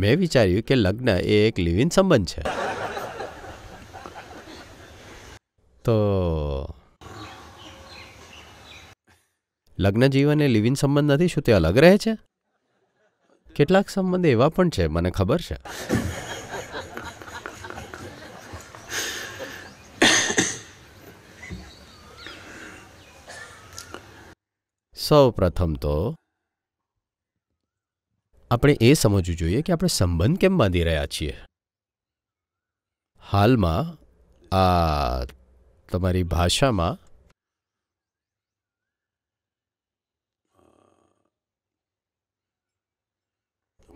મેં વિચાર્યું કે લગ્ન એ એક લિવ સંબંધ છે તો લગ્ન જીવન એ લિવ સંબંધ નથી શું તે અલગ રહે છે કેટલાક સંબંધ એવા પણ છે મને ખબર છે સૌ પ્રથમ તો આપણે એ સમજવું જોઈએ કે આપણે સંબંધ કેમ બાંધી રહ્યા છીએ હાલમાં આ તમારી ભાષામાં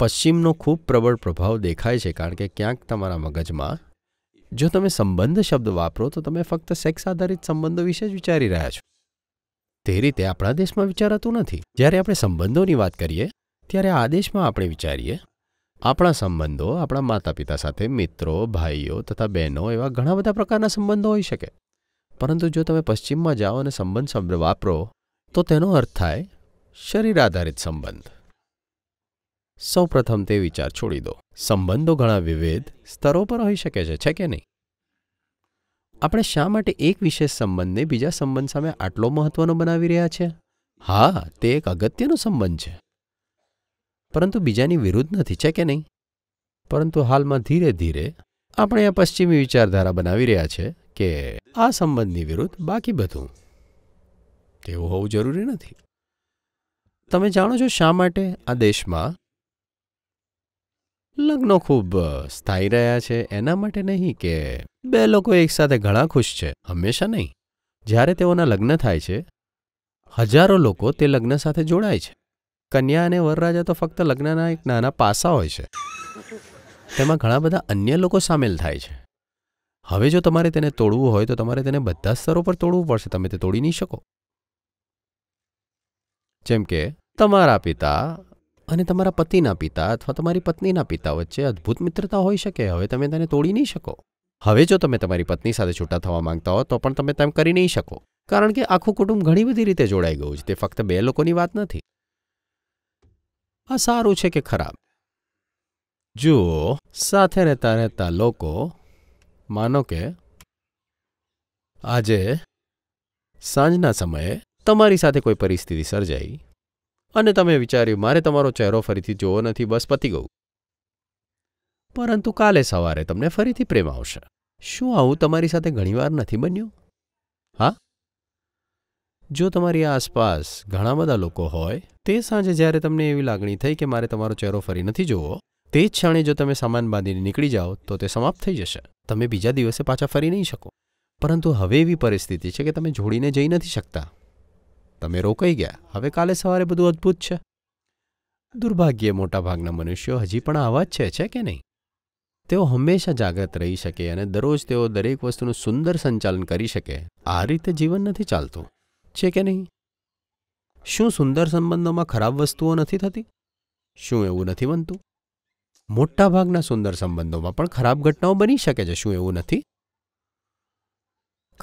પશ્ચિમનો ખૂબ પ્રબળ પ્રભાવ દેખાય છે કારણ કે ક્યાંક તમારા મગજમાં જો તમે સંબંધ શબ્દ વાપરો તો તમે ફક્ત સેક્સ આધારિત સંબંધો વિશે જ વિચારી રહ્યા છો તે રીતે આપણા દેશમાં વિચારાતું નથી જ્યારે આપણે સંબંધોની વાત કરીએ ત્યારે આદેશમાં આપણે વિચારીએ આપણા સંબંધો આપણા માતા પિતા સાથે મિત્રો ભાઈઓ તથા બહેનો એવા ઘણા બધા પ્રકારના સંબંધો હોઈ શકે પરંતુ જો તમે પશ્ચિમમાં જાઓ અને સંબંધ શબ્દ વાપરો તો તેનો અર્થ થાય શરીર આધારિત સંબંધ સૌ પ્રથમ તે વિચાર છોડી દો સંબંધો ઘણા વિવિધ સ્તરો પર હોઈ શકે છે છે કે નહીં આપણે શા માટે એક વિશેષ સંબંધને બીજા સંબંધ સામે આટલો મહત્વનો બનાવી રહ્યા છે હા તે એક અગત્યનો સંબંધ છે પરંતુ બીજાની વિરુદ્ધ નથી છે કે નહીં પરંતુ હાલમાં ધીરે ધીરે આપણે આ પશ્ચિમી વિચારધારા બનાવી રહ્યા છે કે આ સંબંધની વિરુદ્ધ બાકી બધું તેવું હોવું જરૂરી નથી તમે જાણો છો શા માટે આ દેશમાં લગ્નો ખૂબ સ્થાયી રહ્યા છે એના માટે નહીં કે બે લોકો એકસાથે ઘણા ખુશ છે હંમેશા નહીં જ્યારે તેઓના લગ્ન થાય છે હજારો લોકો તે લગ્ન સાથે જોડાય છે કન્યા અને વરરાજા તો ફક્ત લગ્નના એક નાના પાસા હોય છે તેમાં ઘણા બધા અન્ય લોકો સામેલ થાય છે હવે જો તમારે તેને તોડવું હોય તો તમારે તેને બધા સ્તરો પર તોડવું પડશે તમે તે તોડી નહીં શકો જેમ કે તમારા પિતા અને તમારા પતિના પિતા અથવા તમારી પત્નીના પિતા વચ્ચે અદ્ભુત મિત્રતા હોઈ શકે હવે તમે તેને તોડી નહીં શકો હવે જો તમે તમારી પત્ની સાથે છૂટા થવા માંગતા હો તો પણ તમે તેમ કરી નહીં શકો કારણ કે આખું કુટુંબ ઘણી બધી રીતે જોડાઈ ગયું છે તે ફક્ત બે લોકોની વાત નથી આ સારું છે કે ખરાબ જુઓ સાથે રહેતા રહેતા લોકો માનો કે આજે સાંજના સમયે તમારી સાથે કોઈ પરિસ્થિતિ સર્જાઈ અને તમે વિચાર્યું મારે તમારો ચહેરો ફરીથી જોવો નથી બસ પતી ગયું પરંતુ કાલે સવારે તમને ફરીથી પ્રેમ આવશે શું આવું તમારી સાથે ઘણીવાર નથી બન્યું હા જો તમારી આસપાસ ઘણા બધા લોકો હોય તે સાંજે જ્યારે તમને એવી લાગણી થઈ કે મારે તમારો ચહેરો ફરી નથી જોવો તે જ ક્ષણે જો તમે સામાન બાંધીને નીકળી જાઓ તો તે સમાપ્ત થઈ જશે તમે બીજા દિવસે પાછા ફરી નહીં શકો પરંતુ હવે એવી પરિસ્થિતિ છે કે તમે જોડીને જઈ નથી શકતા તમે રોકાઈ ગયા હવે કાલે સવારે બધું અદ્ભુત છે દુર્ભાગ્યે મોટાભાગના મનુષ્યો હજી પણ આવા જ છે છે કે નહીં તેઓ હંમેશા જાગ્રત રહી શકે અને દરરોજ તેઓ દરેક વસ્તુનું સુંદર સંચાલન કરી શકે આ રીતે જીવન નથી ચાલતું છે કે નહીં શું સુંદર સંબંધોમાં ખરાબ વસ્તુઓ નથી થતી શું એવું નથી બનતું મોટાભાગના સુંદર સંબંધોમાં પણ ખરાબ ઘટનાઓ બની શકે છે શું એવું નથી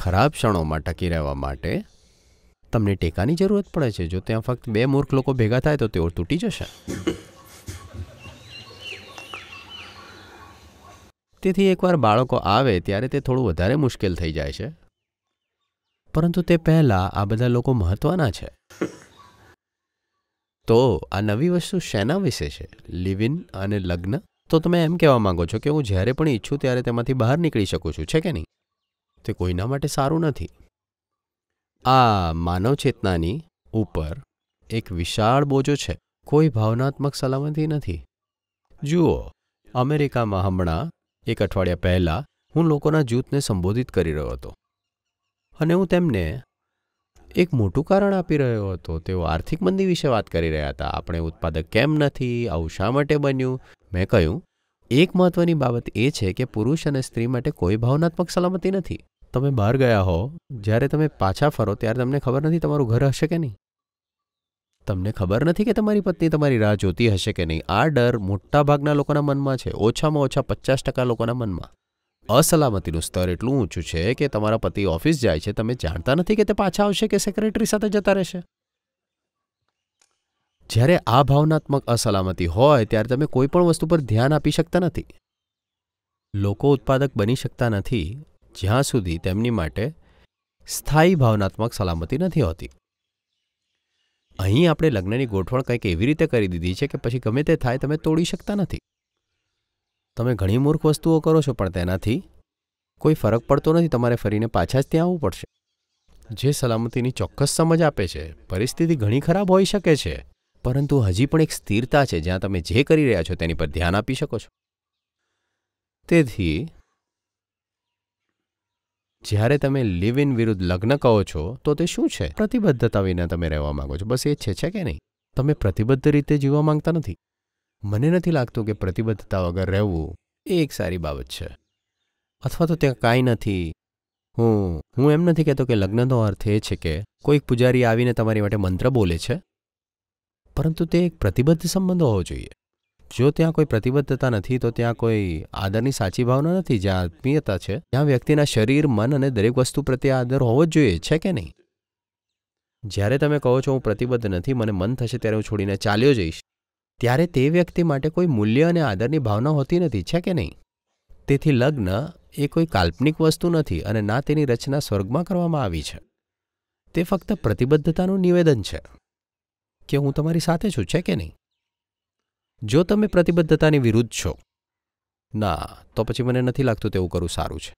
ખરાબ ક્ષણોમાં ટકી રહેવા માટે તમને ટેકાની જરૂરત પડે છે જો ત્યાં ફક્ત બે મૂર્ખ લોકો ભેગા થાય તો તેઓ તૂટી જશે તેથી એકવાર બાળકો આવે ત્યારે તે થોડું વધારે મુશ્કેલ થઈ જાય છે પરંતુ તે પહેલાં આ બધા લોકો મહત્ત્વના છે તો આ નવી વસ્તુ શેના વિશે છે લિવ ઇન અને લગ્ન તો તમે એમ કહેવા માંગો છો કે હું જ્યારે પણ ઈચ્છું ત્યારે તેમાંથી બહાર નીકળી શકું છું છે કે નહીં તે કોઈના માટે સારું નથી આ માનવ ચેતનાની ઉપર એક વિશાળ બોજો છે કોઈ ભાવનાત્મક સલામતી નથી જુઓ અમેરિકામાં હમણાં એક અઠવાડિયા પહેલાં હું લોકોના જૂથને સંબોધિત કરી રહ્યો હતો અને હું તેમને એક મોટું કારણ આપી રહ્યો હતો તેઓ આર્થિક મંદી વિશે વાત કરી રહ્યા હતા આપણે ઉત્પાદક કેમ નથી આવું શા માટે બન્યું મેં કહ્યું એક મહત્વની બાબત એ છે કે પુરુષ અને સ્ત્રી માટે કોઈ ભાવનાત્મક સલામતી નથી તમે બહાર ગયા હો જ્યારે તમે પાછા ફરો ત્યારે તમને ખબર નથી તમારું ઘર હશે કે નહીં તમને ખબર નથી કે તમારી પત્ની તમારી રાહ જોતી હશે કે નહીં આ ડર મોટાભાગના લોકોના મનમાં છે ઓછામાં ઓછા પચાસ ટકા લોકોના મનમાં અસલામતીનું સ્તર એટલું ઊંચું છે કે તમારા પતિ ઓફિસ જાય છે તમે જાણતા નથી કે તે પાછા આવશે કે સેક્રેટરી સાથે જતા રહેશે જ્યારે આ ભાવનાત્મક અસલામતી હોય ત્યારે તમે કોઈ પણ વસ્તુ પર ધ્યાન આપી શકતા નથી લોકો ઉત્પાદક બની શકતા નથી જ્યાં સુધી તેમની માટે સ્થાયી ભાવનાત્મક સલામતી નથી હોતી અહીં આપણે લગ્નની ગોઠવણ કંઈક એવી રીતે કરી દીધી છે કે પછી ગમે તે થાય તમે તોડી શકતા નથી તમે ઘણી મૂર્ખ વસ્તુઓ કરો છો પણ તેનાથી કોઈ ફરક પડતો નથી તમારે ફરીને પાછા જ ત્યાં આવવું પડશે જે સલામતીની ચોક્કસ સમજ આપે છે પરિસ્થિતિ ઘણી ખરાબ હોઈ શકે છે પરંતુ હજી પણ એક સ્થિરતા છે જ્યાં તમે જે કરી રહ્યા છો તેની પર ધ્યાન આપી શકો છો તેથી જ્યારે તમે લિવ ઇન વિરુદ્ધ લગ્ન કહો છો તો તે શું છે પ્રતિબદ્ધતા વિના તમે રહેવા માંગો છો બસ એ છે છે કે નહીં તમે પ્રતિબદ્ધ રીતે જીવવા માંગતા નથી મને નથી લાગતું કે પ્રતિબદ્ધતા વગર રહેવું એ એક સારી બાબત છે અથવા તો ત્યાં કાંઈ નથી હું હું એમ નથી કહેતો કે લગ્નનો અર્થ એ છે કે કોઈક પૂજારી આવીને તમારી માટે મંત્ર બોલે છે પરંતુ તે એક પ્રતિબદ્ધ સંબંધ હોવો જોઈએ જો ત્યાં કોઈ પ્રતિબદ્ધતા નથી તો ત્યાં કોઈ આદરની સાચી ભાવના નથી જ્યાં આત્મીયતા છે ત્યાં વ્યક્તિના શરીર મન અને દરેક વસ્તુ પ્રત્યે આદર હોવો જ જોઈએ છે કે નહીં જ્યારે તમે કહો છો હું પ્રતિબદ્ધ નથી મને મન થશે ત્યારે હું છોડીને ચાલ્યો જઈશ ત્યારે તે વ્યક્તિ માટે કોઈ મૂલ્ય અને આદરની ભાવના હોતી નથી છે કે નહીં તેથી લગ્ન એ કોઈ કાલ્પનિક વસ્તુ નથી અને ના તેની રચના સ્વર્ગમાં કરવામાં આવી છે તે ફક્ત પ્રતિબદ્ધતાનું નિવેદન છે કે હું તમારી સાથે છું છે કે નહીં જો તમે પ્રતિબદ્ધતાની વિરુદ્ધ છો ના તો પછી મને નથી લાગતું તેવું કરવું સારું છે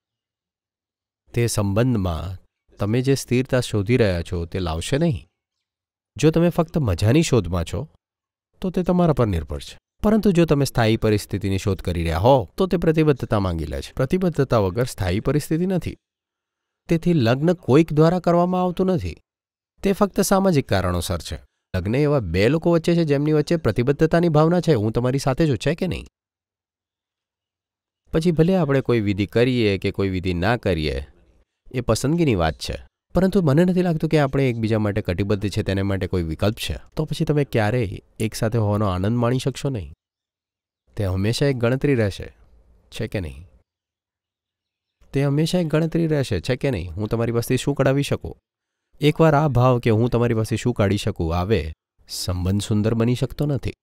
તે સંબંધમાં તમે જે સ્થિરતા શોધી રહ્યા છો તે લાવશે નહીં જો તમે ફક્ત મજાની શોધમાં છો તો તે તમારા પર નિર્ભર છે પરંતુ જો તમે સ્થાયી પરિસ્થિતિની શોધ કરી રહ્યા હો તો તે પ્રતિબદ્ધતા માંગી લે છે પ્રતિબદ્ધતા વગર સ્થાયી પરિસ્થિતિ નથી તેથી લગ્ન કોઈક દ્વારા કરવામાં આવતું નથી તે ફક્ત સામાજિક કારણોસર છે લગ્ન એવા બે લોકો વચ્ચે છે જેમની વચ્ચે પ્રતિબદ્ધતાની ભાવના છે હું તમારી સાથે જ છે કે નહીં પછી ભલે આપણે કોઈ વિધિ કરીએ કે કોઈ વિધિ ના કરીએ એ પસંદગીની વાત છે પરંતુ મને નથી લાગતું કે આપણે એકબીજા માટે કટિબદ્ધ છે તેને માટે કોઈ વિકલ્પ છે તો પછી તમે ક્યારેય એકસાથે હોવાનો આનંદ માણી શકશો નહીં તે હંમેશા એક ગણતરી રહેશે છે કે નહીં તે હંમેશા એક ગણતરી રહેશે છે કે નહીં હું તમારી પાસેથી શું કઢાવી શકું એકવાર આ ભાવ કે હું તમારી પાસે શું કાઢી શકું આવે સંબંધ સુંદર બની શકતો નથી